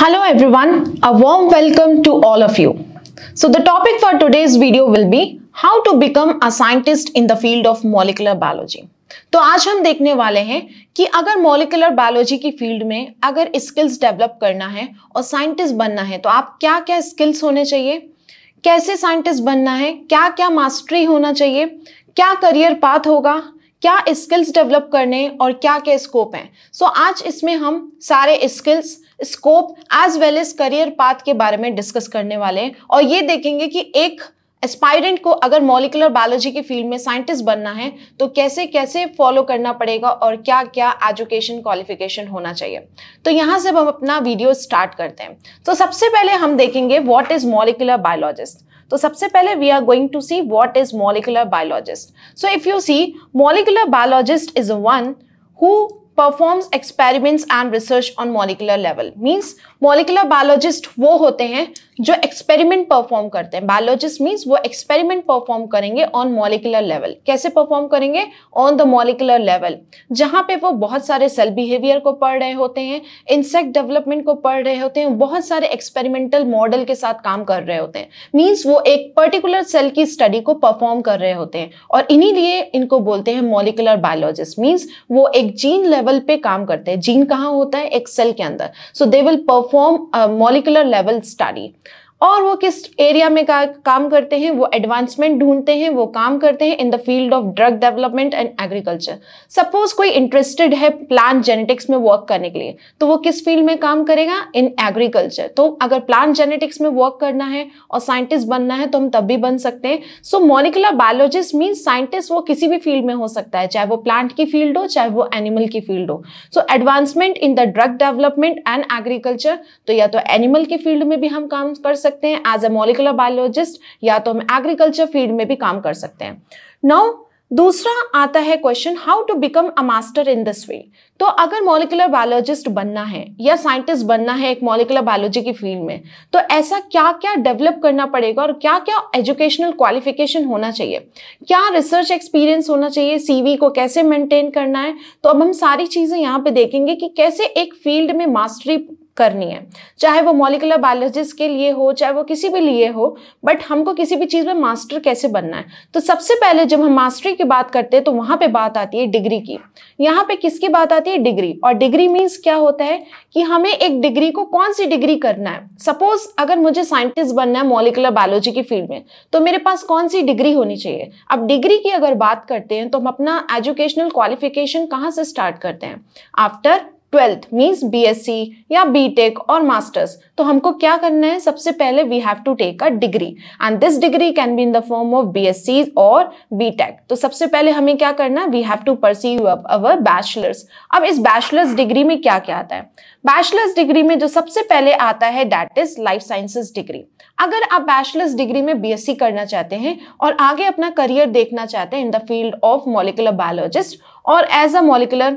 Hello everyone, a warm welcome to all of you. So the topic for today's video will be how to become a scientist in the field of molecular biology. तो आज हम देखने वाले हैं कि अगर molecular biology की field में अगर स्किल्स डेवलप करना है और साइंटिस्ट बनना है तो आप क्या क्या स्किल्स होने चाहिए कैसे साइंटिस्ट बनना है क्या क्या मास्टरी होना चाहिए क्या करियर पाथ होगा क्या स्किल्स डेवलप करने और क्या क्या स्कोप हैं सो so, आज इसमें हम सारे skills scope as well as career path के बारे में डिस्कस करने वाले हैं और ये देखेंगे कि एक एस्पायरेंट को अगर मॉलिकुलर बायोलॉजी के फील्ड में साइंटिस्ट बनना है तो कैसे कैसे फॉलो करना पड़ेगा और क्या क्या एजुकेशन क्वालिफिकेशन होना चाहिए तो यहाँ से हम अपना वीडियो स्टार्ट करते हैं तो सबसे पहले हम देखेंगे व्हाट इज मॉलिकुलर बायोलॉजिस्ट तो सबसे पहले we are going to see what is molecular biologist so if you see molecular biologist is one who performs experiments and research on molecular level. Means molecular biologist वो होते हैं जो experiment perform करते हैं biologist means वो experiment perform करेंगे on molecular level कैसे perform करेंगे ऑन द मोलिकुलर लेवल जहाँ पे वो बहुत सारे सेल बिहेवियर को पढ़ रहे होते हैं इंसेक्ट डेवलपमेंट को पढ़ रहे होते हैं बहुत सारे एक्सपेरिमेंटल मॉडल के साथ काम कर रहे होते हैं मीन्स वो एक पर्टिकुलर सेल की स्टडी को परफॉर्म कर रहे होते हैं और इन्हीं लिए इनको बोलते हैं मोलिकुलर बायोलॉजिस्ट मीन्स वो एक जीन लेवल पे काम करते हैं जीन कहाँ होता है एक सेल के अंदर so they will perform perform a molecular level study. और वो किस एरिया में का, काम करते हैं वो एडवांसमेंट ढूंढते हैं वो काम करते हैं in the field of drug development and agriculture suppose कोई इंटरेस्टेड है प्लांट जेनेटिक्स में वर्क करने के लिए तो वो किस फील्ड में काम करेगा इन एग्रीकल्चर तो अगर प्लांट जेनेटिक्स में वर्क करना है और साइंटिस्ट बनना है तो हम तब भी बन सकते हैं so molecular biologist mean scientist वो किसी भी फील्ड में हो सकता है चाहे वो प्लांट की फील्ड हो चाहे वो एनिमल की फील्ड हो so advancement in the drug development and agriculture तो या तो एनिमल की फील्ड में भी हम काम कर सकते सकते हैं एज ए मोलिकुलर बायोलॉजिस्ट या तो हम एग्रीकल्चर फील्ड में भी काम कर सकते हैं नौ दूसरा आता है question how to become a master in this field तो अगर मोलिकुलर बायोलॉजिस्ट बनना है या साइंटिस्ट बनना है एक मोलिकुलर बायोलॉजी की फील्ड में तो ऐसा क्या क्या डेवलप करना पड़ेगा और क्या क्या एजुकेशनल क्वालिफिकेशन होना चाहिए क्या रिसर्च एक्सपीरियंस होना चाहिए सीवी को कैसे मेंटेन करना है तो अब हम सारी चीज़ें यहाँ पे देखेंगे कि कैसे एक फील्ड में मास्टरी करनी है चाहे वो मॉलिकुलर बायोलॉजिस्ट के लिए हो चाहे वो किसी भी लिए हो बट हमको किसी भी चीज़ में मास्टर कैसे बनना है तो सबसे पहले जब हम मास्टरी की बात करते हैं तो वहाँ पे बात आती है डिग्री की यहाँ पे किसकी बात आती है डिग्री और डिग्री मीन्स क्या होता है कि हमें एक डिग्री को कौन सी डिग्री करना है सपोज अगर मुझे साइंटिस्ट बनना है मॉलिकुलर बायोलॉजी की फील्ड में तो मेरे पास कौन सी डिग्री होनी चाहिए अब डिग्री की अगर बात करते हैं तो हम अपना एजुकेशनल क्वालिफिकेशन कहाँ से स्टार्ट करते हैं आफ्टर ट्वेल्थ मीन्स सी या टेक और मास्टर्स तो हमको क्या करना है सबसे पहले we have to take a degree and this degree can be in the form of BSc और बीटेक तो सबसे पहले हमें क्या करना है we have to perceive our bachelors अब इस बैचलर्स डिग्री में क्या क्या आता है बैचलर्स डिग्री में जो सबसे पहले आता है that is life sciences degree अगर आप बैचलर्स डिग्री में सी करना चाहते हैं और आगे अपना करियर देखना चाहते हैं in the field of molecular biologist और as a molecular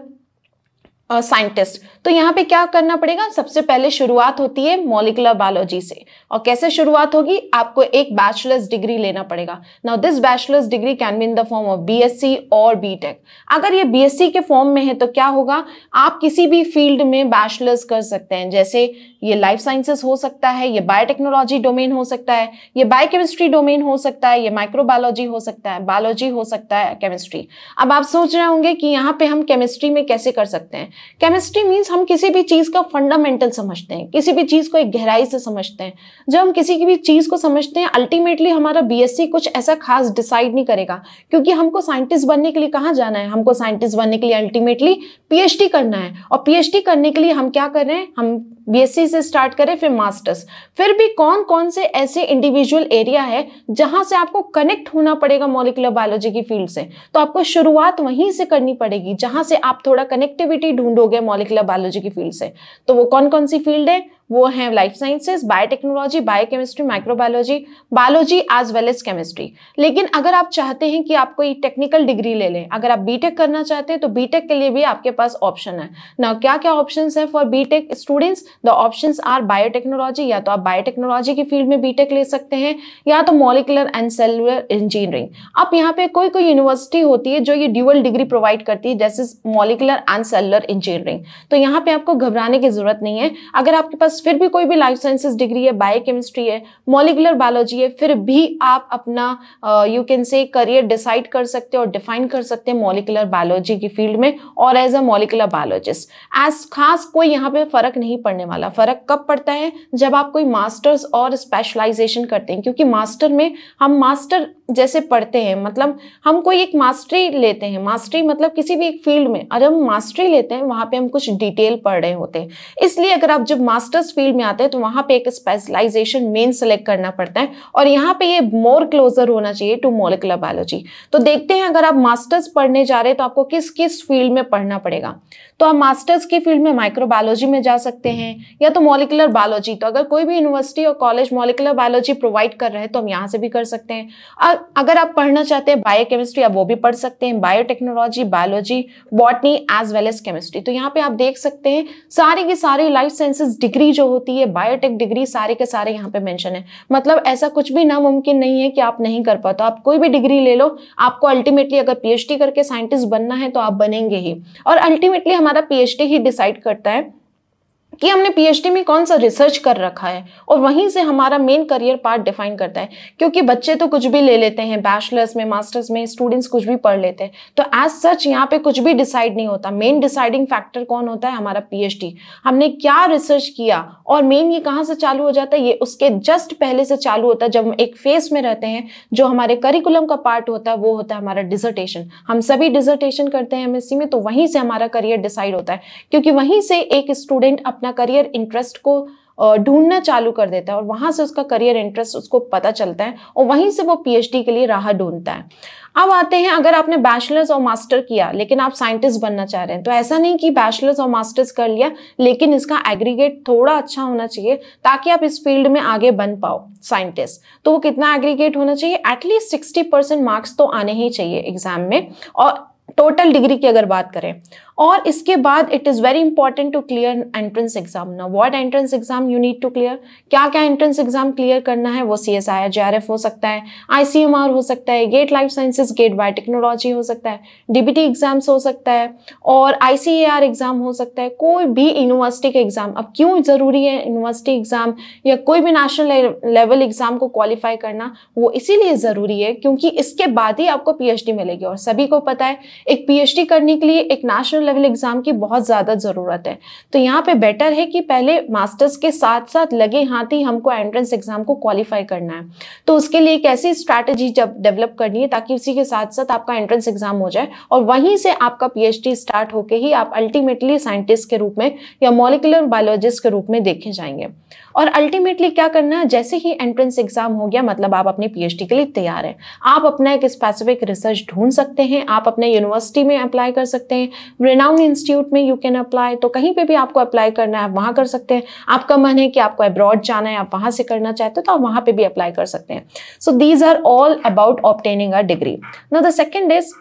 scientist uh, तो यहाँ पे क्या करना पड़ेगा सबसे पहले शुरुआत होती है मोलिकुलर बायोलॉजी से और कैसे शुरुआत होगी आपको एक बैचलर्स डिग्री लेना पड़ेगा now this bachelors degree can be in the form of BSc और बीटेक अगर ये बीएससी के फॉर्म में है तो क्या होगा आप किसी भी फील्ड में बैचलर्स कर सकते हैं जैसे ये लाइफ साइंसेस हो सकता है ये बायोटेक्नोलॉजी डोमेन हो सकता है ये बायोकेमिस्ट्री डोमेन हो सकता है ये माइक्रोबायोलॉजी हो सकता है बायोलॉजी हो सकता है केमिस्ट्री अब आप सोच रहे होंगे कि यहाँ पे हम केमिस्ट्री में कैसे कर सकते हैं केमिस्ट्री मीन्स हम किसी भी चीज़ का फंडामेंटल समझते हैं किसी भी चीज़ को एक गहराई से समझते हैं जब हम किसी की भी चीज़ को समझते हैं अल्टीमेटली हमारा बीएससी कुछ ऐसा खास डिसाइड नहीं करेगा क्योंकि हमको साइंटिस्ट बनने के लिए कहाँ जाना है हमको साइंटिस्ट बनने के लिए अल्टीमेटली पीएचडी करना है और पीएचडी करने के लिए हम क्या कर रहे हैं हम बीएससी e से स्टार्ट करें फिर मास्टर्स फिर भी कौन कौन से ऐसे इंडिविजुअल एरिया है जहां से आपको कनेक्ट होना पड़ेगा मोलिकुलर बायोलॉजी की फील्ड से तो आपको शुरुआत वहीं से करनी पड़ेगी जहां से आप थोड़ा कनेक्टिविटी ढूंढोगे मोलिकुलर बायोलॉजी की फील्ड से तो वो कौन कौन सी फील्ड है वो हैं life sciences biotechnology biochemistry microbiology biology as well as chemistry लेकिन अगर आप चाहते हैं कि आप कोई टेक्निकल डिग्री ले लें अगर आप बीटेक करना चाहते हैं तो बीटेक के लिए भी आपके पास ऑप्शन है ना क्या क्या ऑप्शन है for BTech students the option are biotechnology या तो आप बायोटेक्नोलॉजी की फील्ड में बीटेक ले सकते हैं या तो मॉलिकुलर एंड सेलुलर इंजीनियरिंग अब यहाँ पे कोई कोई यूनिवर्सिटी होती है जो ये ड्यूअल डिग्री प्रोवाइड करती है जैसे मॉलिकुलर एंड सेलुलर इंजीनियरिंग तो यहाँ पे आपको घबराने की जरूरत नहीं है अगर आपके पास फिर भी कोई भी लाइफ साइंसेस डिग्री है बायोकेमिस्ट्री है मॉलिकुलर बायोलॉजी है फिर भी आप अपना you can say career decide कर सकते हो और डिफाइन कर सकते हैं मॉलिकुलर बायोलॉजी की फील्ड में और as a molecular biologist as खास कोई यहाँ पे फर्क नहीं पड़ने वाला फर्क कब पड़ता है जब आप कोई मास्टर्स और स्पेशलाइजेशन करते हैं क्योंकि मास्टर में हम मास्टर जैसे पढ़ते हैं मतलब हम कोई एक मास्टरी लेते हैं मास्टरी मतलब किसी भी एक फील्ड में अगर हम मास्टरी लेते हैं वहाँ पे हम कुछ डिटेल पढ़ रहे होते हैं इसलिए अगर आप जब मास्टर्स फील्ड में आते हैं तो वहां पे एक स्पेशलाइजेशन मेन सेलेक्ट करना पड़ता है और यहाँ पे ये मोर क्लोजर होना चाहिए टू मोलिकुलर बायोलॉजी तो देखते हैं अगर आप मास्टर्स पढ़ने जा रहे हैं तो आपको किस किस फील्ड में पढ़ना पड़ेगा तो आप मास्टर्स की फील्ड में माइक्रोबायोलॉजी में जा सकते हैं या तो मोलिकुलर बायोलॉजी तो अगर कोई भी यूनिवर्सिटी और कॉलेज मोलिकुलर बायोलॉजी प्रोवाइड कर रहे हैं तो हम यहाँ से भी कर सकते हैं अगर आप पढ़ना चाहते हैं बायोकेमिस्ट्री आप वो भी पढ़ सकते हैं biotechnology biology botany as well as chemistry तो यहाँ पे आप देख सकते हैं सारी की सारी लाइफ साइंसेज डिग्री जो होती है बायोटेक डिग्री सारे के सारे यहाँ पे मेंशन है मतलब ऐसा कुछ भी नामुमकिन नहीं है कि आप नहीं कर पाते आप कोई भी डिग्री ले लो आपको अल्टीमेटली अगर पीएचडी करके साइंटिस्ट बनना है तो आप बनेंगे ही और अल्टीमेटली हमारा पीएचडी ही डिसाइड करता है कि हमने पीएचडी में कौन सा रिसर्च कर रखा है और वहीं से हमारा मेन करियर पार्ट डिफाइन करता है क्योंकि बच्चे तो कुछ भी ले लेते हैं बैचलर्स में मास्टर्स में स्टूडेंट्स कुछ भी पढ़ लेते हैं तो एज सच यहाँ पे कुछ भी डिसाइड नहीं होता मेन डिसाइडिंग फैक्टर कौन होता है हमारा पीएचडी हमने क्या रिसर्च किया और मेन ये कहाँ से चालू हो जाता है ये उसके जस्ट पहले से चालू होता है जब हम एक फेस में रहते हैं जो हमारे करिकुलम का पार्ट होता है वो होता है हमारा डिजर्टेशन हम सभी डिजर्टेशन करते हैं एमएससी में तो वहीं से हमारा करियर डिसाइड होता है क्योंकि वहीं से एक स्टूडेंट अपना अपना करियर इंटरेस्ट को ढूंढना चालू कर देता है और वहाँ से उसका करियर इंटरेस्ट उसको पता चलता है और वहीं से वो पीएचडी के लिए राह ढूंढता है अब आते हैं अगर आपने बैचलर्स और मास्टर किया लेकिन आप साइंटिस्ट बनना चाह रहे हैं तो ऐसा नहीं कि बैचलर्स और मास्टर्स कर लिया लेकिन इसका एग्रीगेट थोड़ा अच्छा होना चाहिए ताकि आप इस फील्ड में आगे बन पाओ साइंटिस्ट तो वो कितना एग्रीगेट होना चाहिए एटलीस्ट सिक्सटी मार्क्स तो आने ही चाहिए एग्जाम में और टोटल डिग्री की अगर बात करें और इसके बाद it is very important to clear entrance exam ना what entrance exam you need to clear क्या क्या एंट्रेंस एग्जाम क्लियर करना है वो C S I R R F हो सकता है आई आर हो सकता है GATE life sciences GATE biotechnology हो सकता है डीबीटी टी एग्जाम्स हो सकता है और आई एग्जाम हो सकता है कोई भी यूनिवर्सिटी का एग्जाम अब क्यों ज़रूरी है यूनिवर्सिटी एग्जाम या कोई भी नेशनल लेवल एग्जाम को क्वालिफाई करना वो इसीलिए ज़रूरी है क्योंकि इसके बाद ही आपको पी एच डी मिलेगी और सभी को पता है एक पी एच डी करने के लिए एक नेशनल लेवल एग्जाम की बहुत ज़्यादा ज़रूरत है तो यहाँ पे बेटर है कि पहले मास्टर्स के साथ साथ लगे हाथ ही हमको एंट्रेंस एग्जाम को क्वालिफाई करना है तो उसके लिए एक ऐसी स्ट्रैटेजी जब डेवलप करनी है ताकि उसी के साथ साथ आपका एंट्रेंस एग्जाम हो जाए और वहीं से आपका पीएचडी स्टार्ट होके ही आप अल्टीमेटली साइंटिस्ट के रूप में या मोलिकुलर बायोलॉजिस्ट के रूप में देखे जाएंगे और अल्टीमेटली क्या करना है जैसे ही एंट्रेंस एग्जाम हो गया मतलब आप अपने पीएचडी के लिए तैयार हैं आप अपना एक स्पेसिफिक रिसर्च ढूंढ सकते हैं आप अपने यूनिवर्सिटी में अप्लाई कर सकते हैं पेनांग इंस्टीट्यूट में यू कैन अप्लाई तो कहीं पे भी आपको अप्लाई करना है आप वहाँ कर सकते हैं आपका मन है कि आपको अब्रॉड जाना है आप वहां से करना चाहते हो तो आप वहां पर भी अप्लाई कर सकते हैं so these are all about obtaining a degree ना the second is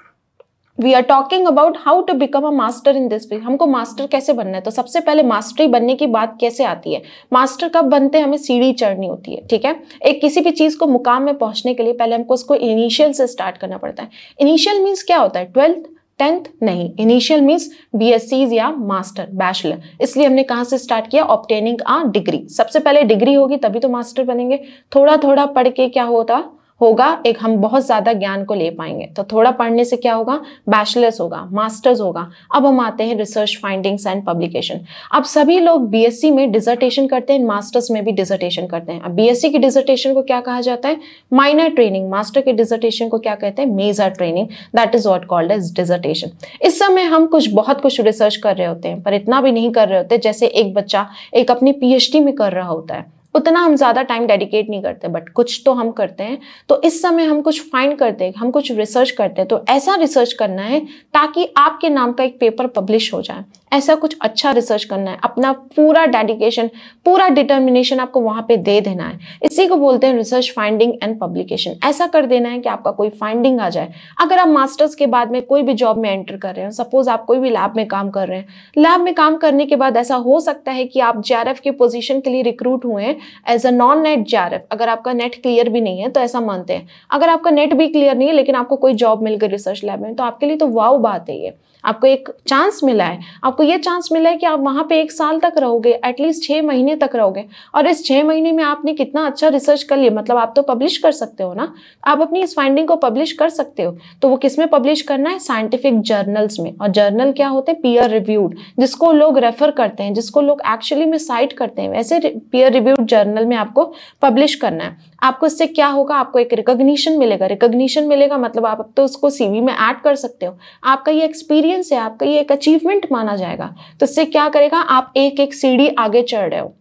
we are talking about how to become a master in this field हमको मास्टर कैसे बनना है तो सबसे पहले मास्टरी बनने की बात कैसे आती है मास्टर कब बनते हैं हमें सीढ़ी चढ़नी होती है ठीक है एक किसी भी चीज़ को मुकाम में पहुंचने के लिए पहले हमको उसको इनिशियल से स्टार्ट करना पड़ता है इनिशियल मीन्स क्या होता है ट्वेल्थ टेंथ नहीं इनिशियल मीन्स बी या मास्टर बैचलर इसलिए हमने कहाँ से स्टार्ट किया ऑप्टेनिंग आ डिग्री सबसे पहले डिग्री होगी तभी तो मास्टर बनेंगे थोड़ा थोड़ा पढ़ के क्या होता होगा एक हम बहुत ज़्यादा ज्ञान को ले पाएंगे तो थोड़ा पढ़ने से क्या होगा बैचलर्स होगा मास्टर्स होगा अब हम आते हैं रिसर्च फाइंडिंग्स एंड पब्लिकेशन अब सभी लोग बीएससी में डिजर्टेशन करते हैं मास्टर्स में भी डिजर्टेशन करते हैं अब बीएससी की डिजर्टेशन को क्या कहा जाता है माइनर ट्रेनिंग मास्टर के डिजर्टेशन को क्या कहते हैं major training that is what called as dissertation इस समय हम कुछ बहुत कुछ रिसर्च कर रहे होते हैं पर इतना भी नहीं कर रहे होते जैसे एक बच्चा एक अपनी पी में कर रहा होता है उतना हम ज़्यादा टाइम डेडिकेट नहीं करते बट कुछ तो हम करते हैं तो इस समय हम कुछ फाइंड करते हैं हम कुछ रिसर्च करते हैं तो ऐसा रिसर्च करना है ताकि आपके नाम का एक पेपर पब्लिश हो जाए ऐसा कुछ अच्छा रिसर्च करना है अपना पूरा डेडिकेशन पूरा डिटर्मिनेशन आपको वहां पे दे देना है इसी को बोलते हैं रिसर्च फाइंडिंग एंड पब्लिकेशन ऐसा कर देना है कि आपका कोई फाइंडिंग आ जाए अगर आप मास्टर्स के बाद में कोई भी जॉब में एंटर कर रहे हो सपोज आप कोई भी लैब में काम कर रहे हैं लैब में काम करने के बाद ऐसा हो सकता है कि आप जे की पोजिशन के लिए रिक्रूट हुए हैं as a non NET J अगर आपका नेट क्लियर भी नहीं है तो ऐसा मानते हैं अगर आपका नेट भी क्लियर नहीं है लेकिन आपको कोई जॉब मिल गई रिसर्च लैब में तो आपके लिए तो वाव बात है ये आपको एक चांस मिला है आपको आपको ये चांस मिला है कि आप वहाँ पे एक साल तक रहोगे एटलीस्ट छः महीने तक रहोगे और इस छः महीने में आपने कितना अच्छा रिसर्च कर लिया मतलब आप तो पब्लिश कर सकते हो ना आप अपनी इस फाइंडिंग को पब्लिश कर सकते हो तो वो किस में पब्लिश करना है साइंटिफिक जर्नल्स में और जर्नल क्या होते हैं पीयर रिव्यूड जिसको लोग रेफर करते हैं जिसको लोग एक्चुअली में साइट करते हैं वैसे पीयर रिव्यूड जर्नल में आपको पब्लिश करना है आपको इससे क्या होगा आपको एक रिकोगनीशन मिलेगा रिकोगनीशन मिलेगा मतलब आप अब तो उसको सीवी में ऐड कर सकते हो आपका ये एक्सपीरियंस है आपका ये एक अचीवमेंट माना जाएगा तो इससे क्या करेगा आप एक एक सीढ़ी आगे चढ़ रहे हो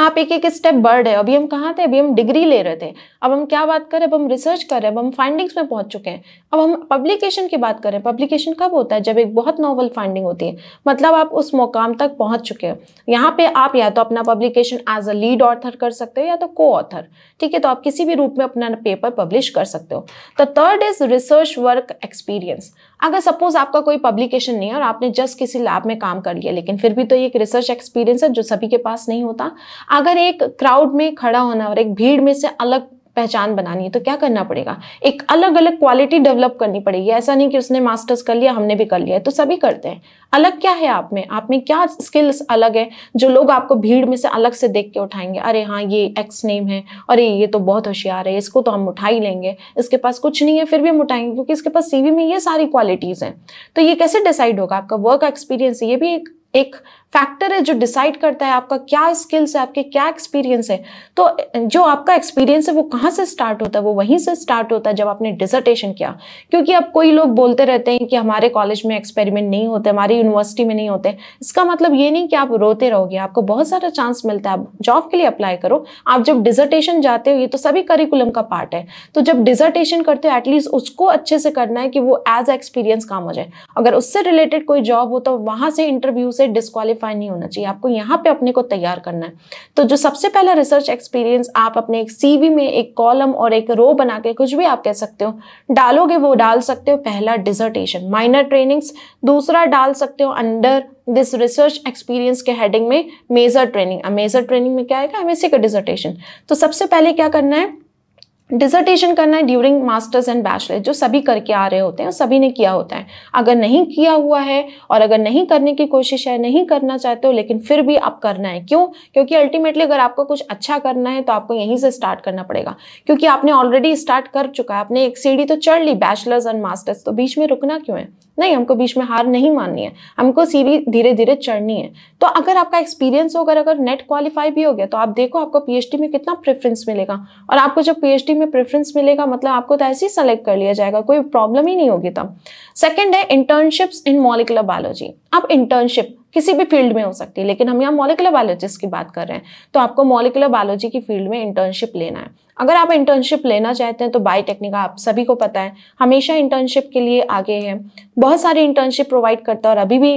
आप एक एक स्टेप बढ़ रहे हो अभी हम कहाँ थे अभी हम डिग्री ले रहे थे अब हम क्या बात करें अब हम रिसर्च कर रहे हैं अब हम फाइंडिंग्स में पहुंच चुके हैं अब हम पब्लिकेशन की बात करें पब्लिकेशन कब होता है जब एक बहुत नॉवल फाइंडिंग होती है मतलब आप उस मुकाम तक पहुंच चुके हो यहाँ पे आप या तो अपना publication as a lead author कर सकते हो या तो को ऑथर ठीक है तो आप किसी भी रूप में अपना पेपर पब्लिश कर सकते हो the third is research work experience अगर सपोज आपका कोई पब्लिकेशन नहीं है और आपने जस्ट किसी लैब में काम कर लिया लेकिन फिर भी तो ये एक रिसर्च एक्सपीरियंस है जो सभी के पास नहीं होता अगर एक क्राउड में खड़ा होना और एक भीड़ में से अलग पहचान बनानी है तो क्या करना पड़ेगा एक अलग अलग क्वालिटी डेवलप करनी पड़ेगी ऐसा नहीं कि उसने मास्टर्स कर लिया हमने भी कर लिया है तो सभी करते हैं अलग क्या है आप में आप में क्या स्किल्स अलग है जो लोग आपको भीड़ में से अलग से देख के उठाएंगे अरे हाँ ये एक्स नेम है अरे ये तो बहुत होशियार है इसको तो हम उठा ही लेंगे इसके पास कुछ नहीं है फिर भी हम उठाएंगे क्योंकि इसके पास सीवी में ये सारी क्वालिटीज़ हैं तो ये कैसे डिसाइड होगा आपका वर्क एक्सपीरियंस ये भी एक एक फैक्टर है जो डिसाइड करता है आपका क्या स्किल्स है आपके क्या एक्सपीरियंस है तो जो आपका एक्सपीरियंस है वो कहाँ से स्टार्ट होता है वो वहीं से स्टार्ट होता है जब आपने डिसर्टेशन किया क्योंकि अब कोई लोग बोलते रहते हैं कि हमारे कॉलेज में एक्सपेरिमेंट नहीं होते हमारी यूनिवर्सिटी में नहीं होते इसका मतलब ये नहीं कि आप रोते रहोगे आपको बहुत सारा चांस मिलता है आप जॉब के लिए अप्लाई करो आप जब डिजर्टेशन जाते हो ये तो सभी करिकुलम का पार्ट है तो जब डिजर्टेशन करते हो एटलीस्ट उसको अच्छे से करना है कि वो एज एक्सपीरियंस काम हो जाए अगर उससे रिलेटेड कोई जॉब हो तो वहाँ से इंटरव्यू से डिस्कालीफाई डिफाइन नहीं होना चाहिए आपको यहाँ पे अपने को तैयार करना है तो जो सबसे पहला रिसर्च एक्सपीरियंस आप अपने एक सीवी में एक कॉलम और एक रो बना के कुछ भी आप कह सकते हो डालोगे वो डाल सकते हो पहला डिजर्टेशन माइनर ट्रेनिंग्स दूसरा डाल सकते हो अंडर दिस रिसर्च एक्सपीरियंस के हेडिंग में मेजर ट्रेनिंग मेजर ट्रेनिंग में क्या आएगा एमएससी का डिजर्टेशन तो सबसे पहले क्या करना है डिसर्टेशन करना है ड्यूरिंग मास्टर्स एंड बैचलर जो सभी करके आ रहे होते हैं और सभी ने किया होता है अगर नहीं किया हुआ है और अगर नहीं करने की कोशिश है नहीं करना चाहते हो लेकिन फिर भी आप करना है क्यों क्योंकि अल्टीमेटली अगर आपको कुछ अच्छा करना है तो आपको यहीं से स्टार्ट करना पड़ेगा क्योंकि आपने ऑलरेडी स्टार्ट कर चुका है आपने एक सीढ़ी तो चढ़ ली बैचलर्स एंड मास्टर्स तो बीच में रुकना क्यों है नहीं हमको बीच में हार नहीं माननी है हमको सीढ़ी धीरे धीरे चढ़नी है तो अगर आपका एक्सपीरियंस होगा अगर नेट क्वालिफाई भी हो गया तो आप देखो आपको पीएचडी में कितना प्रेफरेंस मिलेगा और आपको जब पी में प्रेफरेंस मिलेगा मतलब आपको तो ऐसे ही सेलेक्ट कर लिया जाएगा कोई प्रॉब्लम ही नहीं होगी तब सेकेंड है इंटर्नशिप्स इन मॉलिकुलर बायोलॉजी आप इंटर्नशिप किसी भी फील्ड में हो सकती है लेकिन हम यहाँ मॉलिकुलर बायोलॉजिस्ट की बात कर रहे हैं तो आपको मॉलिकुलर बायोलॉजी की फील्ड में इंटर्नशिप लेना है अगर आप इंटर्नशिप लेना चाहते हैं तो बाई आप सभी को पता है हमेशा इंटर्नशिप के लिए आगे है बहुत सारे इंटर्नशिप प्रोवाइड करता है और अभी भी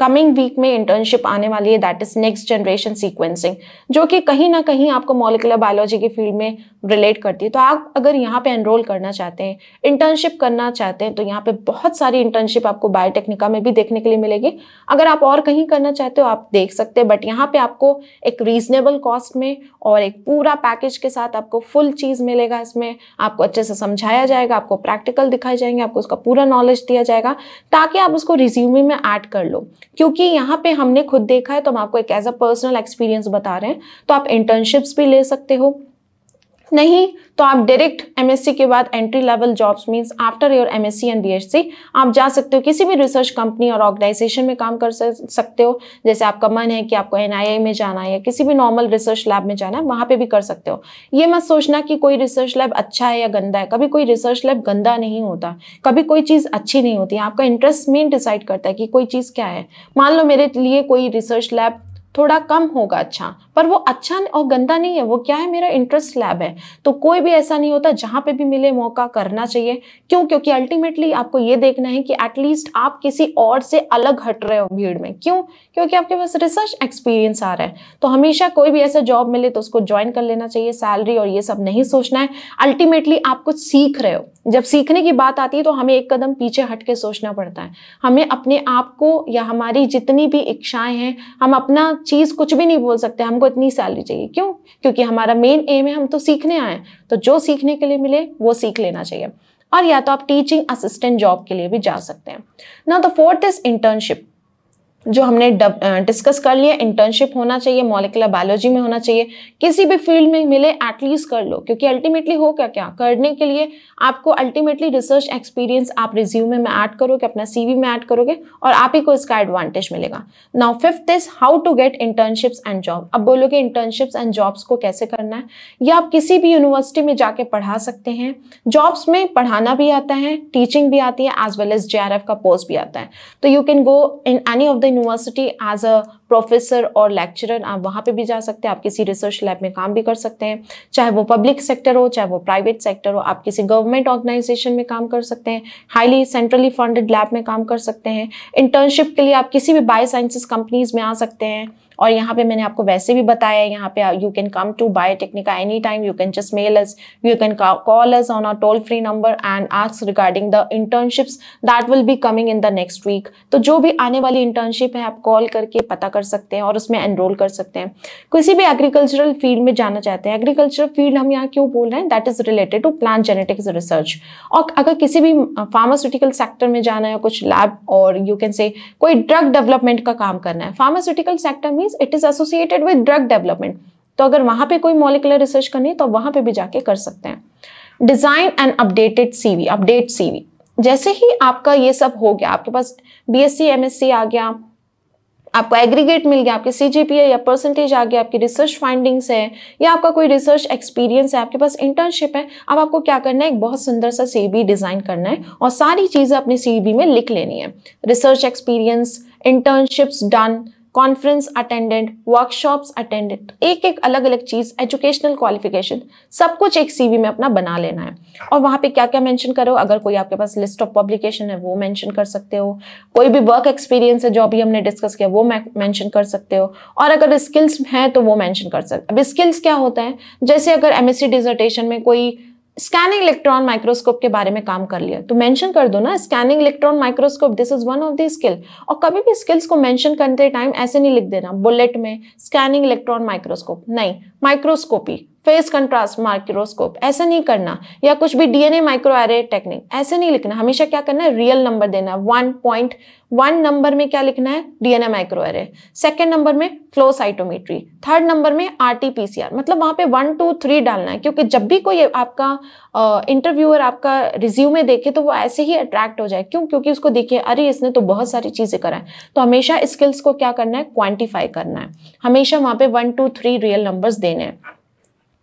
कमिंग वीक में इंटर्नशिप आने वाली है that is next generation sequencing जो कि कहीं ना कहीं आपको मोलिकुलर बायोलॉजी की फील्ड में रिलेट करती है तो आप अगर यहाँ पे एनरोल करना चाहते हैं इंटर्नशिप करना चाहते हैं तो यहाँ पे बहुत सारी इंटर्नशिप आपको बायोटेक्निका में भी देखने के लिए मिलेगी अगर आप और कहीं करना चाहते हो आप देख सकते हैं बट यहाँ पे आपको एक रीजनेबल कॉस्ट में और एक पूरा पैकेज के साथ आपको फुल चीज़ मिलेगा इसमें आपको अच्छे से समझाया जाएगा आपको प्रैक्टिकल दिखाए जाएंगे आपको उसका पूरा नॉलेज दिया जाएगा ताकि आप उसको रिज्यूमे में ऐड कर लो क्योंकि यहाँ पे हमने खुद देखा है तो हम आपको एक एज अ पर्सनल एक्सपीरियंस बता रहे हैं तो आप इंटर्नशिप्स भी ले सकते हो नहीं तो आप डायरेक्ट एमएससी के बाद entry level jobs means after your MSc and BSc आप जा सकते हो किसी भी रिसर्च कंपनी और ऑर्गेनाइजेशन में काम कर सकते हो जैसे आपका मन है कि आपको एनआईआई में जाना है या किसी भी नॉर्मल रिसर्च लैब में जाना है वहाँ पे भी कर सकते हो ये मत सोचना कि कोई रिसर्च लैब अच्छा है या गंदा है कभी कोई रिसर्च लैब गंदा नहीं होता कभी कोई चीज़ अच्छी नहीं होती आपका इंटरेस्ट मेन डिसाइड करता है कि कोई चीज़ क्या है मान लो मेरे लिए कोई रिसर्च लैब थोड़ा कम होगा अच्छा पर वो अच्छा और गंदा नहीं है वो क्या है मेरा इंटरेस्ट लैब है तो कोई भी ऐसा नहीं होता जहां पे भी मिले मौका करना चाहिए क्यों क्योंकि अल्टीमेटली आपको ये देखना है कि एटलीस्ट आप किसी और से अलग हट रहे हो भीड़ में क्यों क्योंकि आपके पास रिसर्च एक्सपीरियंस आ रहा है तो हमेशा कोई भी ऐसा जॉब मिले तो उसको ज्वाइन कर लेना चाहिए सैलरी और ये सब नहीं सोचना है अल्टीमेटली आप कुछ सीख रहे हो जब सीखने की बात आती है तो हमें एक कदम पीछे हट के सोचना पड़ता है हमें अपने आप को या हमारी जितनी भी इच्छाएं हैं हम अपना चीज़ कुछ भी नहीं बोल सकते हमको इतनी सैलरी चाहिए क्यों क्योंकि हमारा मेन एम है हम तो सीखने आए हैं तो जो सीखने के लिए मिले वो सीख लेना चाहिए और या तो आप टीचिंग असिस्टेंट जॉब के लिए भी जा सकते हैं ना तो फोर्थ इज इंटर्नशिप जो हमने डिस्कस कर लिया इंटर्नशिप होना चाहिए मॉलिकुलर बायोलॉजी में होना चाहिए किसी भी फील्ड में मिले एटलीस्ट कर लो क्योंकि अल्टीमेटली हो क्या क्या करने के लिए आपको अल्टीमेटली रिसर्च एक्सपीरियंस आप रिज्यूमे में ऐड करोगे अपना सीवी में ऐड करोगे और आप ही को इसका एडवांटेज मिलेगा now fifth is how to get internships and job अब बोलोगे इंटर्नशिप्स एंड जॉब्स को कैसे करना है या आप किसी भी यूनिवर्सिटी में जाके पढ़ा सकते हैं जॉब्स में पढ़ाना भी आता है टीचिंग भी आती है एज वेल एज जे का पोस्ट भी आता है तो you can go in any of the university as a professor और लेक्चरर आप वहाँ पे भी जा सकते हैं आप किसी रिसर्च लैब में काम भी कर सकते हैं चाहे वो पब्लिक सेक्टर हो चाहे वो प्राइवेट सेक्टर हो आप किसी गवर्नमेंट ऑर्गेनाइजेशन में काम कर सकते हैं हाईली सेंट्रली फंडेड लैब में काम कर सकते हैं इंटर्नशिप के लिए आप किसी भी बायो कंपनीज में आ सकते हैं और यहाँ पे मैंने आपको वैसे भी बताया है यहाँ पे you can come to Biotecnika any time you can just mail us you can call us on a toll free number and ask regarding the internships that will be coming in the next week तो जो भी आने वाली internship है आप call करके पता कर सकते हैं और उसमें एनरोल कर सकते हैं किसी भी एग्रीकल्चरल फील्ड में जाना चाहते हैं एग्रीकल्चरल फील्ड हम यहाँ क्यों बोल रहे हैं that is related to plant genetics research और अगर किसी भी फार्मास्यूटिकल सेक्टर में जाना है कुछ लैब और यू कैन से कोई ड्रग डेवलपमेंट का काम करना है फार्मास्यूटिकल सेक्टर में means it is associated with drug development तो अगर वहां पे कोई मोलिकुलर रिसर्च करनी है तो वहां पे भी जाके कर सकते हैं design and updated CV update CV जैसे ही आपका ये सब हो गया आपके पास बीएससी एमएससी आ गया आपको एग्रीगेट मिल गया आपके सी या परसेंटेज आ गया आपकी रिसर्च फाइंडिंग्स है या आपका कोई रिसर्च एक्सपीरियंस है आपके पास इंटर्नशिप है अब आपको क्या करना है एक बहुत सुंदर सा सीवी डिज़ाइन करना है और सारी चीज़ें अपने सीवी में लिख लेनी है research experience internships done conference attendant workshops attendant एक एक अलग अलग चीज़ एजुकेशनल क्वालिफिकेशन सब कुछ एक सीवी में अपना बना लेना है और वहाँ पे क्या क्या मेंशन करो अगर कोई आपके पास लिस्ट ऑफ पब्लिकेशन है वो मेंशन कर सकते हो कोई भी वर्क एक्सपीरियंस है जो अभी हमने डिस्कस किया वो मैंशन कर सकते हो और अगर स्किल्स हैं तो वो मैंशन कर सकते अब स्किल्स क्या होता है जैसे अगर एम एस डिजर्टेशन में कोई स्कैनिंग इलेक्ट्रॉन माइक्रोस्कोप के बारे में काम कर लिया तो मेंशन कर दो ना scanning electron microscope this is one of the skill और कभी भी स्किल्स को मेंशन करते टाइम ऐसे नहीं लिख देना बुलेट में स्कैनिंग इलेक्ट्रॉन माइक्रोस्कोप नहीं माइक्रोस्कोपी फेस कंट्रास्ट माइक्रोस्कोप ऐसा नहीं करना या कुछ भी डीएनए माइक्रो एरे टेक्निक ऐसे नहीं लिखना हमेशा क्या करना है रियल नंबर देना है वन पॉइंट वन नंबर में क्या लिखना है DNA microarray second number में फ्लो साइटोमेट्री थर्ड नंबर में आरटीपीसीआर मतलब वहां पे वन टू थ्री डालना है क्योंकि जब भी कोई आपका इंटरव्यूअर आपका रिज्यूमे देखे तो वो ऐसे ही अट्रैक्ट हो जाए क्यों क्योंकि उसको देखिए अरे इसने तो बहुत सारी चीज़ें करा है तो हमेशा स्किल्स को क्या करना है क्वान्टिफाई करना है हमेशा वहां पे one two three real numbers देने हैं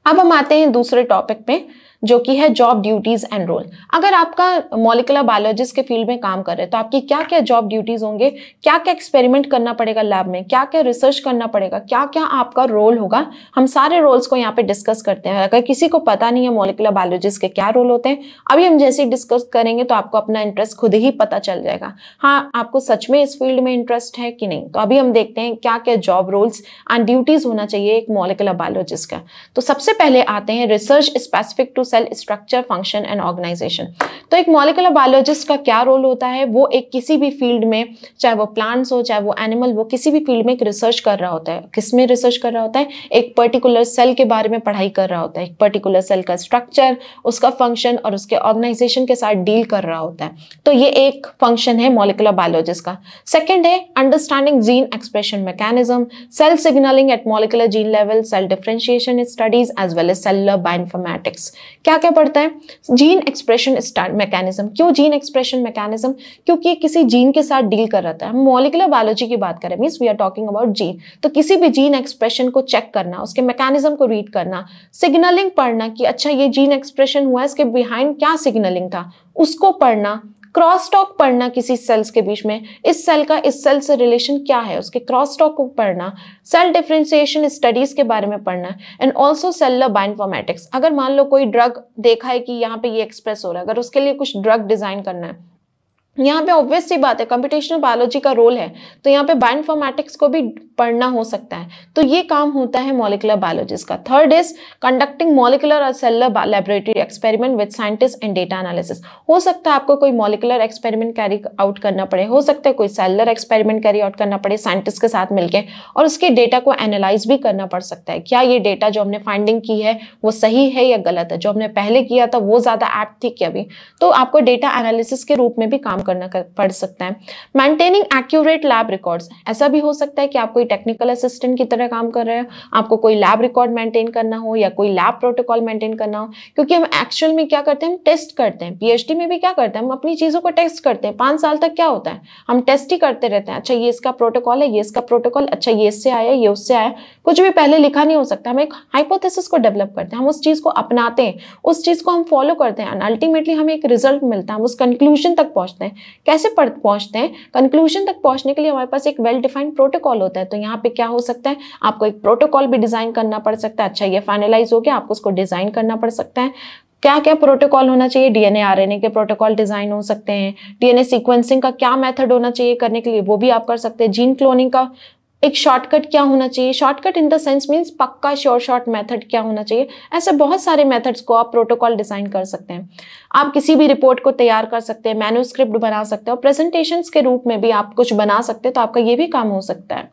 अब हम आते हैं दूसरे टॉपिक में जो कि है जॉब ड्यूटीज़ एंड रोल अगर आपका मोलिकुलर बायोलॉजिस्ट के फील्ड में काम कर रहे हैं तो आपकी क्या क्या जॉब ड्यूटीज़ होंगे क्या क्या एक्सपेरिमेंट करना पड़ेगा लैब में क्या क्या रिसर्च करना पड़ेगा क्या क्या आपका रोल होगा हम सारे रोल्स को यहाँ पे डिस्कस करते हैं अगर किसी को पता नहीं है मोलिकुलर बायोलॉजिस्ट के क्या रोल होते हैं अभी हम जैसे डिस्कस करेंगे तो आपको अपना इंटरेस्ट खुद ही पता चल जाएगा हाँ आपको सच में इस फील्ड में इंटरेस्ट है कि नहीं तो अभी हम देखते हैं क्या क्या जॉब रोल्स एंड ड्यूटीज़ होना चाहिए एक मोलिकुलर बायोलॉजिस्ट का तो सबसे पहले आते हैं research specific to cell structure function and organization तो एक मॉलिकुलर बायोलॉजिस्ट का क्या रोल होता है वो एक किसी भी फील्ड में चाहे वो प्लांट्स हो चाहे वो एनिमल वो किसी भी फील्ड में एक रिसर्च कर रहा होता है किस में रिसर्च कर रहा होता है एक पर्टिकुलर सेल के बारे में पढ़ाई कर रहा होता है एक पर्टिकुलर सेल का स्ट्रक्चर उसका फंक्शन और उसके ऑर्गेनाइजेशन के साथ डील कर रहा होता है तो ये एक फंक्शन है मॉलिकुलर बायोलॉजिस्ट का सेकेंड है understanding gene expression mechanism cell signalling at molecular gene level cell differentiation studies as well as cellular bioinformatics क्या क्या पढ़ते है जीन एक्सप्रेशन मैकेनिज्म क्यों जीन एक्सप्रेशन मैकेनिज्म क्योंकि ये किसी जीन के साथ डील कर रहा है हम मोलिकुलर बायोलॉजी की बात करें means we are talking about gene तो किसी भी जीन एक्सप्रेशन को चेक करना उसके मैकेनिज्म को रीड करना सिग्नलिंग पढ़ना कि अच्छा ये जीन एक्सप्रेशन हुआ इसके बिहाइंड क्या सिग्नलिंग था उसको पढ़ना क्रॉस टॉक पढ़ना किसी सेल्स के बीच में इस सेल का इस सेल से रिलेशन क्या है उसके क्रॉस टॉक को पढ़ना सेल डिफ्रेंसिएशन स्टडीज के बारे में पढ़ना एंड ऑल्सो सेलर बायोइनफॉर्मेटिक्स अगर मान लो कोई ड्रग देखा है कि यहाँ पे ये एक्सप्रेस हो रहा है अगर उसके लिए कुछ ड्रग डिजाइन करना है यहाँ पे ऑब्वियस बात है कंप्यूटेशनल बायोलॉजी का रोल है तो यहाँ पे बायोइनफॉर्मेटिक्स को भी पढ़ना हो सकता है तो ये काम होता है मॉलिकुलर बायोलॉजिस्ट का थर्ड इज कंडक्टिंग मॉलिकुलर और cellular laboratory experiment with scientist and data analysis हो सकता है आपको कोई मॉलिकुलर एक्सपेरिमेंट कैरी आउट करना पड़े हो सकता है कोई सेलर एक्सपेरिमेंट कैरी आउट करना पड़े साइंटिस्ट के साथ मिलकर और उसके डेटा को एनालाइज भी करना पड़ सकता है क्या ये डेटा जो हमने फाइंडिंग की है वो सही है या गलत है जो हमने पहले किया था वो ज़्यादा ऐप्ट थी क्या अभी तो आपको डेटा एनालिसिस के रूप में भी काम करना कर, पड़ सकता है मेंटेनिंग एक्यूरेट लैब रिकॉर्ड्स ऐसा भी हो सकता है कि आप कोई टेक्निकल असिस्टेंट की तरह काम कर रहे हो आपको कोई लैब रिकॉर्ड मेंटेन करना हो या कोई लैब प्रोटोकॉल मेंटेन करना हो क्योंकि हम एक्चुअल में क्या करते हैं हम टेस्ट करते हैं पीएचडी में भी क्या करते हैं हम अपनी चीज़ों को टेस्ट करते हैं पांच साल तक क्या होता है हम टेस्ट ही करते रहते हैं अच्छा ये इसका प्रोटोकॉल है ये इसका प्रोटोकॉल अच्छा ये इससे आया ये उससे आया कुछ भी पहले लिखा नहीं हो सकता हम एक हाइपोथेसिस को डेवलप करते हैं हम उस चीज़ को अपनाते हैं उस चीज़ को हम फॉलो करते हैं एंड अल्टीमेटली हमें एक रिजल्ट मिलता है हम उस कंक्लूजन तक पहुंचते हैं कैसे पहुंचते हैं कंक्लूजन तक पहुंचने के लिए हमारे पास एक वेल डिफाइंड प्रोटोकॉल होता है तो यहाँ पे क्या हो सकता है आपको एक प्रोटोकॉल भी डिजाइन करना पड़ सकता है अच्छा ये फाइनलाइज हो गया आपको उसको डिजाइन करना पड़ सकता है क्या क्या प्रोटोकॉल होना चाहिए डीएनए आरएनए के प्रोटोकॉल डिजाइन हो सकते हैं डीएनए सीक्वेंसिंग का क्या मेथड होना चाहिए करने के लिए वो भी आप कर सकते हैं जीन क्लोनिंग का एक शॉर्टकट क्या होना चाहिए shortcut in the sense means पक्का श्योर शॉर्ट मेथड क्या होना चाहिए ऐसे बहुत सारे मेथड्स को आप प्रोटोकॉल डिज़ाइन कर सकते हैं आप किसी भी रिपोर्ट को तैयार कर सकते हैं मैन्यूस्क्रिप्ट बना सकते हैं और प्रेजेंटेशंस के रूप में भी आप कुछ बना सकते हैं तो आपका ये भी काम हो सकता है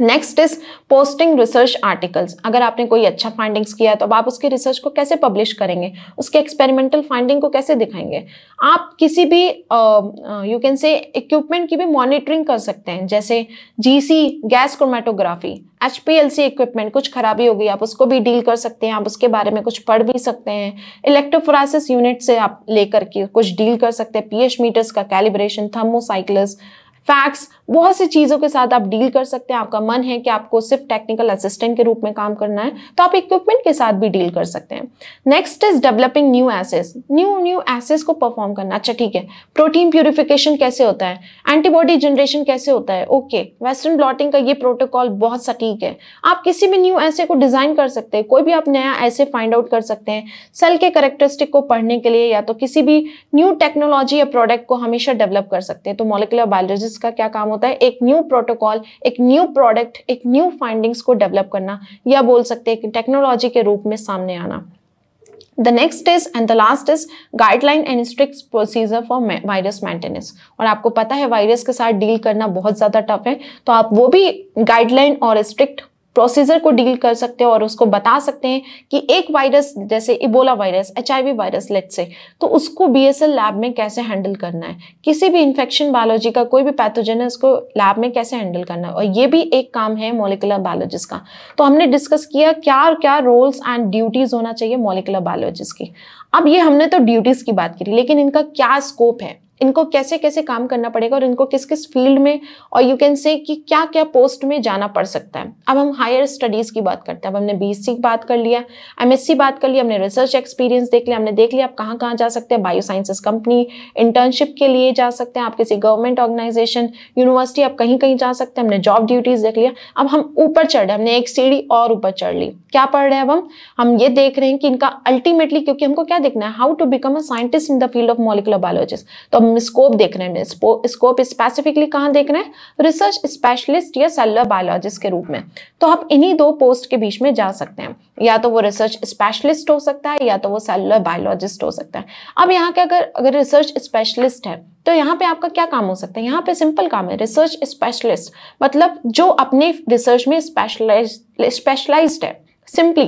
next is posting research articles अगर आपने कोई अच्छा फाइंडिंग्स किया तो अब आप उसके रिसर्च को कैसे पब्लिश करेंगे उसके एक्सपेरिमेंटल फाइंडिंग को कैसे दिखाएंगे आप किसी भी यू कैन से इक्विपमेंट की भी मॉनिटरिंग कर सकते हैं जैसे GC gas chromatography H equipment कुछ खराबी हो गई आप उसको भी डील कर सकते हैं आप उसके बारे में कुछ पढ़ भी सकते हैं इलेक्ट्रोफ्रासिस यूनिट से आप लेकर के कुछ डील कर सकते हैं एच मीटर्स का कैलिब्रेशन थर्मोसाइक्लस फैक्स बहुत सी चीज़ों के साथ आप डील कर सकते हैं आपका मन है कि आपको सिर्फ टेक्निकल असिस्टेंट के रूप में काम करना है तो आप इक्विपमेंट के साथ भी डील कर सकते हैं next is developing new assays new new assays को परफॉर्म करना अच्छा ठीक है प्रोटीन प्यूरिफिकेशन कैसे होता है एंटीबॉडी जनरेशन कैसे होता है ओके वेस्टर्न ब्लॉटिंग का ये प्रोटोकॉल बहुत सटीक है आप किसी भी न्यू ऐसे को डिज़ाइन कर सकते हैं कोई भी आप नया ऐसे फाइंड आउट कर सकते हैं सेल के करेक्टरिस्टिक को पढ़ने के लिए या तो किसी भी न्यू टेक्नोलॉजी या प्रोडक्ट को हमेशा डेवलप कर सकते हैं तो मोलिकुलर बायोलॉजिस्ट का क्या काम होता है एक न्यू प्रोटोकॉल एक न्यू प्रोडक्ट एक न्यू फाइंडिंग्स को डेवलप करना या बोल सकते हैं कि टेक्नोलॉजी के रूप में सामने आना the next is and the last is guideline and strict procedure for virus maintenance और आपको पता है वायरस के साथ डील करना बहुत ज़्यादा टफ है तो आप वो भी गाइडलाइन और स्ट्रिक्ट प्रोसीजर को डील कर सकते हैं और उसको बता सकते हैं कि एक वायरस जैसे Ebola virus H virus let's say तो उसको बी लैब में कैसे हैंडल करना है किसी भी इन्फेक्शन बायोलॉजी का कोई भी पैथोजन है उसको लैब में कैसे हैंडल करना है और ये भी एक काम है मोलिकुलर बायोलॉजिस्ट का तो हमने डिस्कस किया क्या और क्या रोल्स एंड ड्यूटीज़ होना चाहिए मोलिकुलर बायोलॉजिस्ट की अब ये हमने तो ड्यूटीज़ की बात करी लेकिन इनका क्या स्कोप है इनको कैसे कैसे काम करना पड़ेगा और इनको किस किस फील्ड में और यू कैन से कि क्या क्या पोस्ट में जाना पड़ सकता है अब हम हायर स्टडीज़ की बात करते हैं अब हमने बी की बात कर लिया एम बात कर लिया हमने रिसर्च एक्सपीरियंस देख लिया हमने देख लिया आप कहाँ कहाँ जा सकते हैं बायोसाइंसिस कंपनी इंटर्नशिप के लिए जा सकते हैं आप किसी गवर्नमेंट ऑर्गेनाइजेशन यूनिवर्सिटी आप कहीं कहीं जा सकते हैं हमने जॉब ड्यूटीज़ देख लिया अब हम ऊपर चढ़ रहे हमने एक सीढ़ी और ऊपर चढ़ ली क्या पढ़ रहे हैं अब हम हम ये देख रहे हैं कि इनका अल्टीमेटली क्योंकि हमको क्या देखना है how to become a scientist in the field of molecular biologist तो हम स्कोप देख रहे हैं स्कोप स्पेसिफिकली कहाँ देख रहे हैं रिसर्च स्पेशलिस्ट या सेलर बायोलॉजिस्ट के रूप में तो आप इन्हीं दो पोस्ट के बीच में जा सकते हैं या तो वो रिसर्च स्पेशलिस्ट हो सकता है या तो वो सेलर बायोलॉजिस्ट हो सकता है अब यहाँ के अगर अगर रिसर्च स्पेशलिस्ट है तो यहाँ पे आपका क्या काम हो सकता है यहाँ पे सिंपल काम है रिसर्च स्पेशलिस्ट मतलब जो अपने रिसर्च में स्पेशलाइज स्पेशलाइज्ड है सिंपली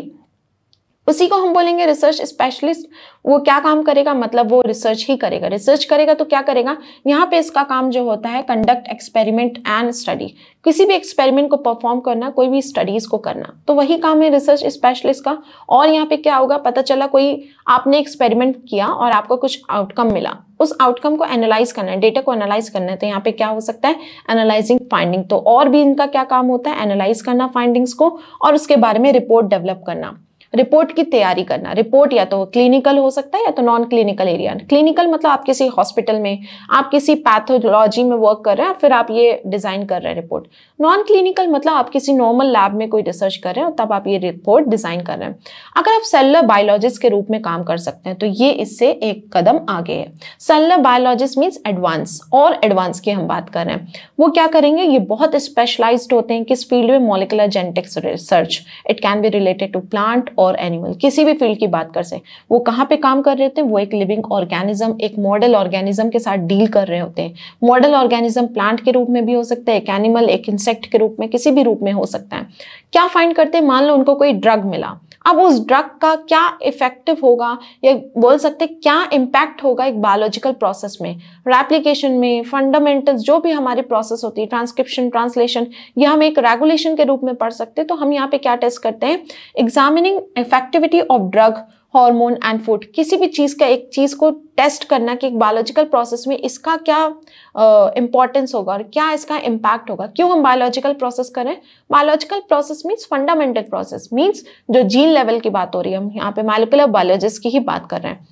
उसी को हम बोलेंगे रिसर्च स्पेशलिस्ट वो क्या काम करेगा मतलब वो रिसर्च ही करेगा रिसर्च करेगा तो क्या करेगा यहाँ पे इसका काम जो होता है कंडक्ट एक्सपेरिमेंट एंड स्टडी किसी भी एक्सपेरिमेंट को परफॉर्म करना कोई भी स्टडीज को करना तो वही काम है रिसर्च स्पेशलिस्ट का और यहाँ पे क्या होगा पता चला कोई आपने एक्सपेरिमेंट किया और आपको कुछ आउटकम मिला उस आउटकम को एनालाइज करना है डेटा को एनालाइज करना है तो यहाँ पे क्या हो सकता है एनालाइजिंग फाइंडिंग तो और भी इनका क्या काम होता है एनालाइज करना फाइंडिंग्स को और उसके बारे में रिपोर्ट डेवलप करना रिपोर्ट की तैयारी करना रिपोर्ट या तो क्लिनिकल हो सकता है या तो नॉन क्लिनिकल एरिया क्लिनिकल मतलब आप किसी हॉस्पिटल में आप किसी पैथोलॉजी में वर्क कर रहे हैं फिर आप ये डिज़ाइन कर रहे हैं रिपोर्ट नॉन क्लिनिकल मतलब आप किसी नॉर्मल लैब में कोई रिसर्च कर रहे हैं और तब आप ये रिपोर्ट डिज़ाइन कर रहे हैं अगर आप सेलर बायोलॉजिस्ट के रूप में काम कर सकते हैं तो ये इससे एक कदम आगे है सेलर बायोलॉजिस्ट मीन्स एडवांस और एडवांस की हम बात कर रहे हैं वो क्या करेंगे ये बहुत स्पेशलाइज्ड होते हैं किस फील्ड में molecular genetics research it can be related to plant और और एनिमल किसी भी फील्ड की बात कर सकें वो कहाँ पे काम कर रहे होते हैं वो एक लिविंग ऑर्गेनिज्म एक मॉडल ऑर्गेनिज्म के साथ डील कर रहे होते हैं मॉडल ऑर्गेनिज्म प्लांट के रूप में भी हो सकता है एक एनिमल एक इंसेक्ट के रूप में किसी भी रूप में हो सकता है क्या फाइंड करते हैं मान लो उनको कोई ड्रग मिला अब उस ड्रग का क्या इफेक्टिव होगा या बोल सकते क्या इम्पैक्ट होगा एक बायोलॉजिकल प्रोसेस में रेप्लीकेशन में फंडामेंटल्स जो भी हमारी प्रोसेस होती है ट्रांसक्रिप्शन ट्रांसलेशन यह हम एक रेगुलेशन के रूप में पढ़ सकते हैं तो हम यहाँ पे क्या टेस्ट करते हैं examining effectivity of drug hormone and food किसी भी चीज़ का एक चीज़ को टेस्ट करना कि एक बायोलॉजिकल प्रोसेस में इसका क्या uh, होगा और क्या इसका इम्पैक्ट होगा क्यों हम बायोलॉजिकल प्रोसेस करें biological process means fundamental process means जो जीन लेवल की बात हो रही है हम यहाँ पे मालिकुलर बायोलॉजिस्ट की ही बात कर रहे हैं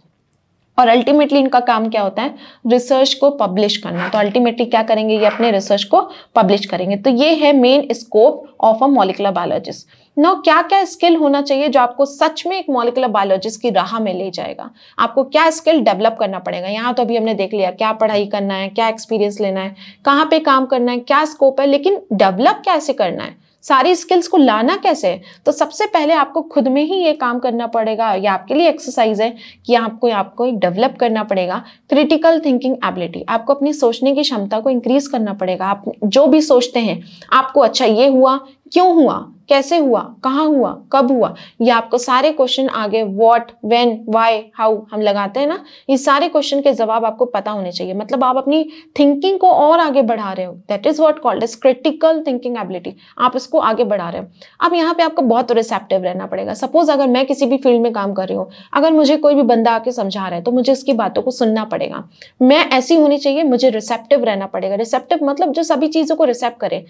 और अल्टीमेटली इनका काम क्या होता है रिसर्च को पब्लिश करना तो अल्टीमेटली क्या करेंगे ये अपने रिसर्च को पब्लिश करेंगे तो ये है main scope of a molecular biologist now क्या क्या स्किल होना चाहिए जो आपको सच में एक मॉलिकुलर बायोलॉजिस्ट की राह में ले जाएगा आपको क्या स्किल डेवलप करना पड़ेगा यहाँ तो अभी हमने देख लिया क्या पढ़ाई करना है क्या एक्सपीरियंस लेना है कहाँ पे काम करना है क्या स्कोप है लेकिन डेवलप कैसे करना है सारी स्किल्स को लाना कैसे है तो सबसे पहले आपको खुद में ही ये काम करना पड़ेगा ये आपके लिए एक्सरसाइज है कि आपको आपको डेवलप करना पड़ेगा क्रिटिकल थिंकिंग एबिलिटी आपको अपनी सोचने की क्षमता को इंक्रीज करना पड़ेगा आप जो भी सोचते हैं आपको अच्छा ये हुआ क्यों हुआ कैसे हुआ कहाँ हुआ कब हुआ ये आपको सारे क्वेश्चन आगे वॉट वेन वाई हाउ हम लगाते हैं ना ये सारे क्वेश्चन के जवाब आपको पता होने चाहिए मतलब आप अपनी थिंकिंग को और आगे बढ़ा रहे हो that is what called is critical thinking ability आप इसको आगे बढ़ा रहे हो अब यहाँ पे आपको बहुत रिसेप्टिव रहना पड़ेगा सपोज अगर मैं किसी भी फील्ड में काम कर रही हूँ अगर मुझे कोई भी बंदा आके समझा रहा है तो मुझे उसकी बातों को सुनना पड़ेगा मैं ऐसी होनी चाहिए मुझे रिसेप्टिव रहना पड़ेगा रिसेप्टिव मतलब जो सभी चीज़ों को रिसेप्ट करे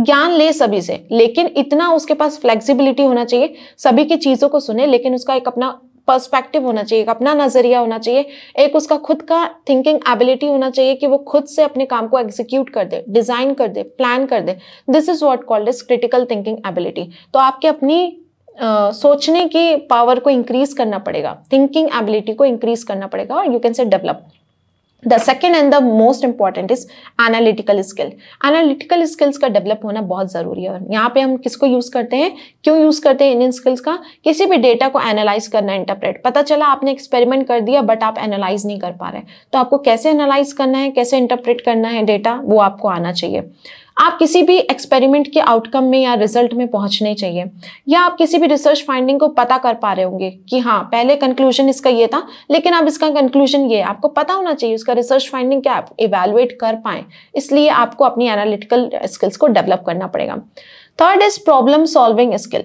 ज्ञान ले सभी से लेकिन इतना उसके पास फ्लेक्सिबिलिटी होना चाहिए सभी की चीज़ों को सुने लेकिन उसका एक अपना पर्सपेक्टिव होना चाहिए अपना नजरिया होना चाहिए एक उसका खुद का थिंकिंग एबिलिटी होना चाहिए कि वो खुद से अपने काम को एग्जीक्यूट कर दे डिजाइन कर दे प्लान कर दे this is what called is critical thinking ability तो आपके अपनी Uh, सोचने की पावर को इंक्रीज करना पड़ेगा थिंकिंग एबिलिटी को इंक्रीज करना पड़ेगा और you can say develop the second and the most important is analytical skill analytical skills का डेवलप होना बहुत ज़रूरी है यहाँ पे हम किसको यूज़ करते हैं क्यों यूज़ करते हैं इन स्किल्स का किसी भी डेटा को एनालाइज करना इंटरप्रेट पता चला आपने एक्सपेरिमेंट कर दिया बट आप एनालाइज नहीं कर पा रहे तो आपको कैसे एनालाइज करना है कैसे इंटरप्रेट करना है डेटा वो आपको आना चाहिए आप किसी भी एक्सपेरिमेंट के आउटकम में या रिजल्ट में पहुंचने चाहिए या आप किसी भी रिसर्च फाइंडिंग को पता कर पा रहे होंगे कि हाँ पहले कंक्लूजन इसका ये था लेकिन अब इसका कंक्लूजन ये आपको पता होना चाहिए उसका रिसर्च फाइंडिंग क्या आप इवेलुएट कर पाएँ इसलिए आपको अपनी एनालिटिकल स्किल्स को डेवलप करना पड़ेगा third is problem solving skill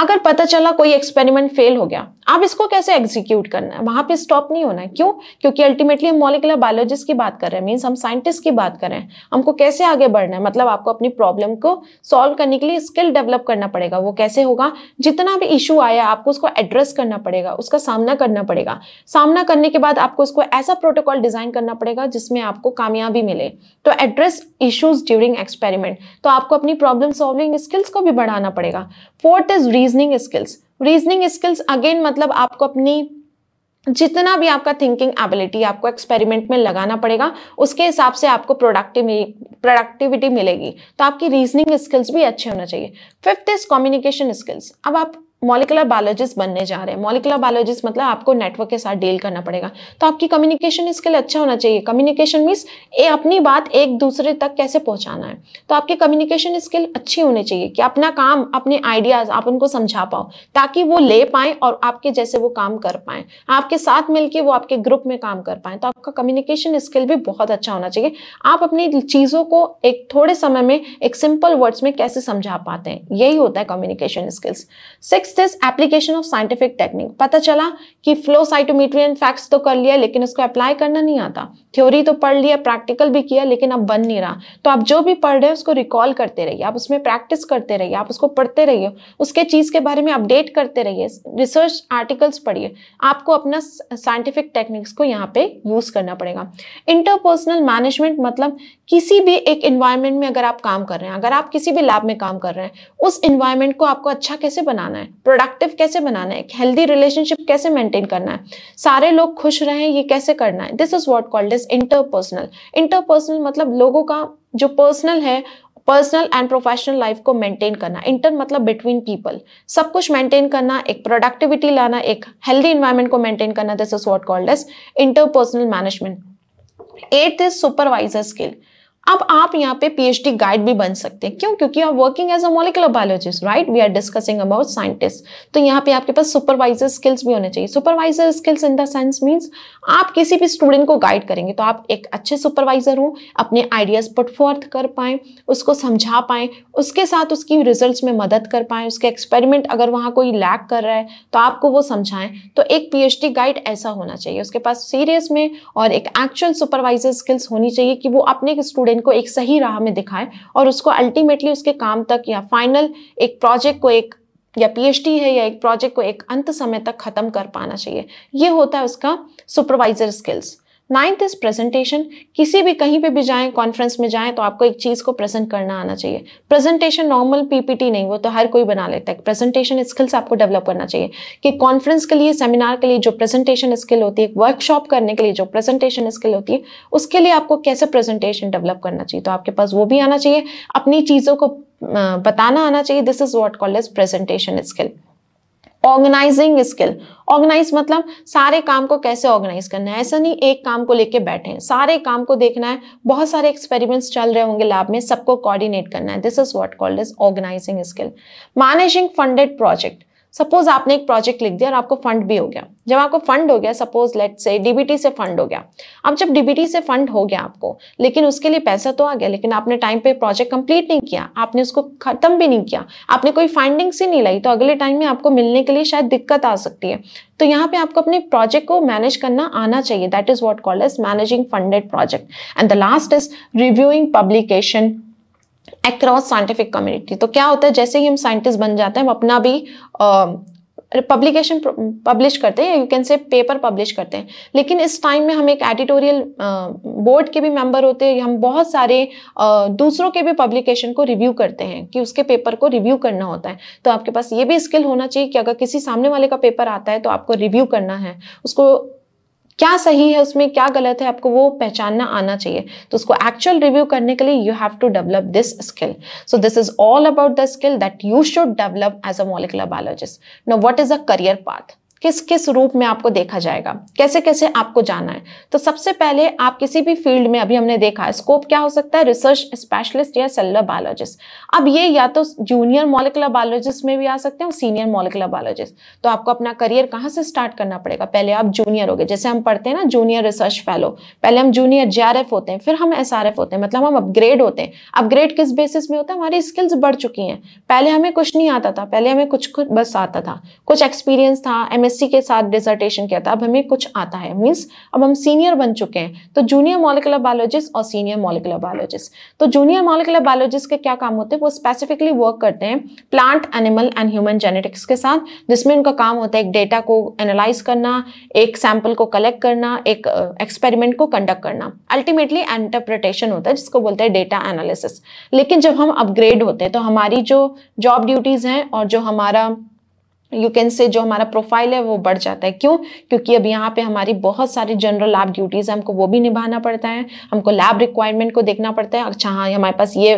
अगर पता चला कोई एक्सपेरिमेंट फेल हो गया आप इसको कैसे एग्जीक्यूट करना है वहां पे स्टॉप नहीं होना है क्यों क्योंकि अल्टीमेटली हम मॉलिकुलर बायोलॉजिस्ट की बात कर रहे हैं मीन्स हम साइंटिस्ट की बात कर रहे हैं हमको कैसे आगे बढ़ना है मतलब आपको अपनी प्रॉब्लम को सॉल्व करने के लिए स्किल डेवलप करना पड़ेगा वो कैसे होगा जितना भी इशू आया आपको उसको एड्रेस करना पड़ेगा उसका सामना करना पड़ेगा सामना करने के बाद आपको उसको ऐसा प्रोटोकॉल डिजाइन करना पड़ेगा जिसमें आपको कामयाबी मिले तो एड्रेस इशूज ड्यूरिंग एक्सपेरिमेंट तो आपको अपनी प्रॉब्लम सॉल्विंग स्किल्स को भी बढ़ाना पड़ेगा fourth is reasoning skills reasoning skills again मतलब आपको अपनी जितना भी आपका थिंकिंग एबिलिटी आपको एक्सपेरिमेंट में लगाना पड़ेगा उसके हिसाब से आपको प्रोडक्टिव प्रोडक्टिविटी मिलेगी तो आपकी रीजनिंग स्किल्स भी अच्छे होना चाहिए फिफ्थ इज कम्युनिकेशन स्किल्स अब आप मॉलिकुलर बायोलॉजिस्ट बनने जा रहे हैं मॉलिकुलर बायोलॉजिस्ट मतलब आपको नेटवर्क के साथ डील करना पड़ेगा तो आपकी कम्युनिकेशन इसके लिए अच्छा होना चाहिए कम्युनिकेशन मीन्स अपनी बात एक दूसरे तक कैसे पहुंचाना है तो आपकी कम्युनिकेशन स्किल अच्छी होनी चाहिए कि अपना काम अपने आइडियाज आप उनको समझा पाओ ताकि वो ले पाए और आपके जैसे वो काम कर पाए आपके साथ मिलकर वो आपके ग्रुप में काम कर पाए तो आपका कम्युनिकेशन स्किल भी बहुत अच्छा होना चाहिए आप अपनी चीज़ों को एक थोड़े समय में एक सिंपल वर्ड्स में कैसे समझा पाते हैं यही होता है communication skills six next is application of scientific technique पता चला कि फ्लो साइटोमीट्रियन फैक्ट्स तो कर लिया लेकिन उसको अप्लाई करना नहीं आता थ्योरी तो पढ़ लिया प्रैक्टिकल भी किया लेकिन अब बन नहीं रहा तो आप जो भी पढ़ रहे हो उसको रिकॉल करते रहिए आप उसमें प्रैक्टिस करते रहिए आप उसको पढ़ते रहिए उसके चीज़ के बारे में अपडेट करते रहिए रिसर्च आर्टिकल्स पढ़िए आपको अपना साइंटिफिक टेक्निक्स को यहाँ पे यूज़ करना पड़ेगा इंटरपर्सनल मैनेजमेंट मतलब किसी भी एक इन्वायरमेंट में अगर आप काम कर रहे हैं अगर आप किसी भी लैब में काम कर रहे हैं उस इन्वायरमेंट को आपको अच्छा कैसे बनाना है प्रोडक्टिव कैसे बनाना है हेल्दी रिलेशनशिप कैसे मेंटेन करना है सारे लोग खुश रहें ये कैसे करना है this is what called is interpersonal interpersonal मतलब लोगों का जो पर्सनल है पर्सनल एंड प्रोफेशनल लाइफ को मेंटेन करना इंटर मतलब बिटवीन पीपल सब कुछ मेंटेन करना एक प्रोडक्टिविटी लाना एक हेल्दी इन्वायरमेंट को मेंटेन करना this is what called as interpersonal management eight is supervisor skill अब आप यहाँ पे पीएचडी गाइड भी बन सकते हैं क्यों क्योंकि आप working as a molecular biologist right we are discussing about scientist तो यहाँ पे आपके पास सुपरवाइजर स्किल्स भी होने चाहिए supervisor skills in the sense means आप किसी भी स्टूडेंट को गाइड करेंगे तो आप एक अच्छे सुपरवाइजर हो अपने आइडियाज पुट फॉर्थ कर पाएं उसको समझा पाएं उसके साथ उसकी रिजल्ट में मदद कर पाएं उसके एक्सपेरिमेंट अगर वहाँ कोई लैक कर रहा है तो आपको वो समझाएं तो एक पी गाइड ऐसा होना चाहिए उसके पास सीरियस में और एक एक्चुअल सुपरवाइजर स्किल्स होनी चाहिए कि वो अपने स्टूडेंट दिन को एक सही राह में दिखाएं और उसको अल्टीमेटली उसके काम तक या फाइनल एक प्रोजेक्ट को एक या पीएचडी है या एक प्रोजेक्ट को एक अंत समय तक खत्म कर पाना चाहिए ये होता है उसका supervisor skills ninth is presentation किसी भी कहीं पे भी जाएं कॉन्फ्रेंस में जाएं तो आपको एक चीज़ को प्रेजेंट करना आना चाहिए प्रेजेंटेशन नॉर्मल पीपीटी नहीं वो तो हर कोई बना लेता है प्रेजेंटेशन स्किल्स आपको डेवलप करना चाहिए कि कॉन्फ्रेंस के लिए सेमिनार के लिए जो प्रेजेंटेशन स्किल होती है वर्कशॉप करने के लिए जो प्रेजेंटेशन स्किल होती है उसके लिए आपको कैसे प्रेजेंटेशन डेवलप करना चाहिए तो आपके पास वो भी आना चाहिए अपनी चीज़ों को बताना आना चाहिए this is what call is presentation skill organizing skill organize मतलब सारे काम को कैसे ऑर्गेनाइज करना है ऐसा नहीं एक काम को लेके बैठे सारे काम को देखना है बहुत सारे एक्सपेरिमेंट्स चल रहे होंगे लैब में सबको कोऑर्डिनेट करना है this is what called is organizing skill managing funded project suppose आपने एक प्रोजेक्ट लिख दिया और आपको फंड भी हो गया जब आपको फंड हो गया सपोज लेट से डीबीटी से फंड हो गया अब जब डीबीटी से फंड हो गया आपको लेकिन उसके लिए पैसा तो आ गया लेकिन आपने टाइम पे प्रोजेक्ट कंप्लीट नहीं किया आपने उसको खत्म भी नहीं किया आपने कोई फाइंडिंग्स ही नहीं लाई तो अगले टाइम में आपको मिलने के लिए शायद दिक्कत आ सकती है तो यहाँ पे आपको अपने प्रोजेक्ट को मैनेज करना आना चाहिए that is what called as managing funded project and the last is reviewing publication across scientific community तो क्या होता है जैसे ही हम साइंटिस्ट बन जाते हैं हम अपना भी पब्लिकेशन पब्लिश करते हैं you can say paper publish करते हैं लेकिन इस टाइम में हम एक एडिटोरियल बोर्ड के भी मेंबर होते हैं हम बहुत सारे आ, दूसरों के भी पब्लिकेशन को रिव्यू करते हैं कि उसके पेपर को रिव्यू करना होता है तो आपके पास ये भी स्किल होना चाहिए कि अगर किसी सामने वाले का पेपर आता है तो आपको रिव्यू करना है उसको क्या सही है उसमें क्या गलत है आपको वो पहचानना आना चाहिए तो उसको एक्चुअल रिव्यू करने के लिए you have to develop this skill so this is all about the skill that you should develop as a molecular biologist now what is a career path किस किस रूप में आपको देखा जाएगा कैसे कैसे आपको जाना है तो सबसे पहले आप किसी भी फील्ड में अभी हमने देखा स्कोप क्या हो सकता है रिसर्च स्पेशलिस्ट या सेलर बायोलॉजिस्ट अब ये या तो जूनियर मोलिकुलर बायोलॉजिस्ट में भी आ सकते हैं सीनियर मॉलिकुलर बायोलॉजिस्ट तो आपको अपना करियर कहाँ से स्टार्ट करना पड़ेगा पहले आप जूनियर हो गए जैसे हम पढ़ते हैं ना जूनियर रिसर्च फेलो पहले हम जूनियर जे होते हैं फिर हम एस होते हैं मतलब हम अपग्रेड होते हैं अपग्रेड किस बेसिस में होता है हमारी स्किल्स बढ़ चुकी हैं पहले हमें कुछ नहीं आता था पहले हमें कुछ कुछ बस आता था कुछ एक्सपीरियंस था एम एमएससी के साथ डिसर्टेशन किया था अब हमें कुछ आता है मीन्स अब हम सीनियर बन चुके हैं तो जूनियर मॉलिकुलर बायोलॉजिस्ट और सीनियर मॉलिकुलर बायोलॉजिस्ट तो जूनियर मॉलिकुलर बायोलॉजिस्ट के क्या काम होते हैं वो स्पेसिफिकली वर्क करते हैं plant animal and human genetics के साथ जिसमें उनका काम होता है एक डेटा को एनालाइज करना एक सैंपल को कलेक्ट करना एक एक्सपेरिमेंट को कंडक्ट करना अल्टीमेटली एंटरप्रिटेशन होता है जिसको बोलते हैं डेटा एनालिसिस लेकिन जब हम अपग्रेड होते हैं तो हमारी जो जॉब ड्यूटीज़ हैं और जो हमारा यू कैन से जो हमारा प्रोफाइल है वो बढ़ जाता है क्यों क्योंकि अब यहाँ पे हमारी बहुत सारी जनरल लैब ड्यूटीज़ है हमको वो भी निभाना पड़ता है हमको लैब रिक्वायरमेंट को देखना पड़ता है अच्छा हाँ हमारे पास ये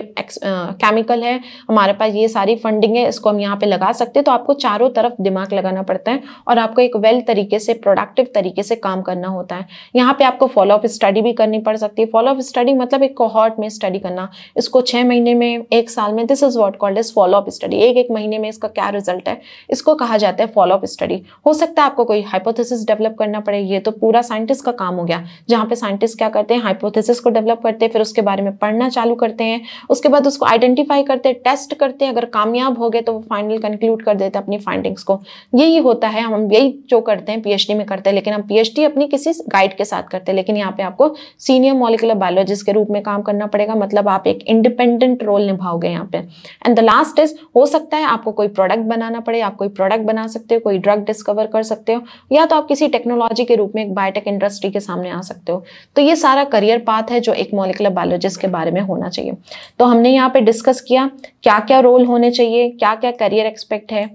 केमिकल है हमारे पास ये सारी फंडिंग है इसको हम यहाँ पे लगा सकते हैं तो आपको चारों तरफ दिमाग लगाना पड़ता है और आपको एक वेल तरीके से प्रोडक्टिव तरीके से काम करना होता है यहाँ पे आपको फॉलो अप स्टडी भी करनी पड़ सकती है फॉलो अप स्टडी मतलब एक कोहॉर्ट में स्टडी करना इसको छः महीने में एक साल में this is what called is follow up study एक एक महीने में इसका क्या रिजल्ट है इसको कहा जाता है फॉलोअप स्टडी हो सकता है आपको कोई हाइपोथेसिस डेवलप करना पड़े ये तो पूरा साइंटिस्ट का काम हो गया जहाँ पे साइंटिस्ट क्या करते हैं हाइपोथेसिस को डेवलप करते हैं फिर उसके बारे में पढ़ना चालू करते हैं उसके बाद उसको आइडेंटिफाई करते हैं टेस्ट करते हैं अगर कामयाब हो गए तो वो फाइनल कंक्लूड कर देते हैं अपनी फाइंडिंग्स को यही होता है हम यही जो करते हैं पीएचडी में करते हैं लेकिन हम पीएचडी अपनी किसी गाइड के साथ करते हैं लेकिन यहाँ पे आपको सीनियर मॉलिकुलर बायोलॉजिस्ट के रूप में काम करना पड़ेगा मतलब आप एक इंडिपेंडेंट रोल निभाओगे यहाँ पे एंड द लास्ट इज हो सकता है आपको कोई प्रोडक्ट बनाना पड़े आप कोई प्रोडक्ट प्रोडक्ट बना सकते हो कोई ड्रग डिस्कवर कर सकते हो या तो आप किसी टेक्नोलॉजी के रूप में एक बायोटेक इंडस्ट्री के सामने आ सकते हो तो ये सारा करियर पाथ है जो एक मोलिकुलर बायोलॉजिस्ट के बारे में होना चाहिए तो हमने यहाँ पे डिस्कस किया क्या क्या रोल होने चाहिए क्या क्या करियर एक्सपेक्ट है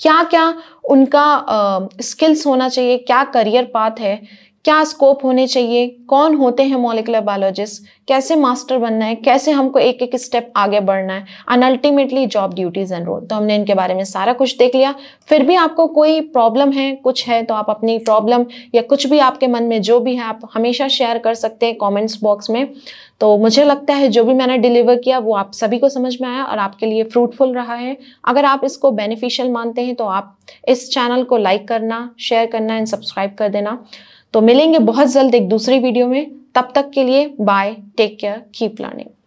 क्या क्या उनका स्किल्स uh, होना चाहिए क्या करियर पाथ है क्या स्कोप होने चाहिए कौन होते हैं मोलिकुलर बायोलॉजिस्ट कैसे मास्टर बनना है कैसे हमको एक एक स्टेप आगे बढ़ना है and ultimately job duties and role तो हमने इनके बारे में सारा कुछ देख लिया फिर भी आपको कोई प्रॉब्लम है कुछ है तो आप अपनी प्रॉब्लम या कुछ भी आपके मन में जो भी है आप हमेशा शेयर कर सकते हैं कॉमेंट्स बॉक्स में तो मुझे लगता है जो भी मैंने डिलीवर किया वो आप सभी को समझ में आया और आपके लिए फ्रूटफुल रहा है अगर आप इसको बेनिफिशियल मानते हैं तो आप इस चैनल को लाइक करना शेयर करना एंड सब्सक्राइब कर देना तो मिलेंगे बहुत जल्द एक दूसरी वीडियो में तब तक के लिए bye take care keep learning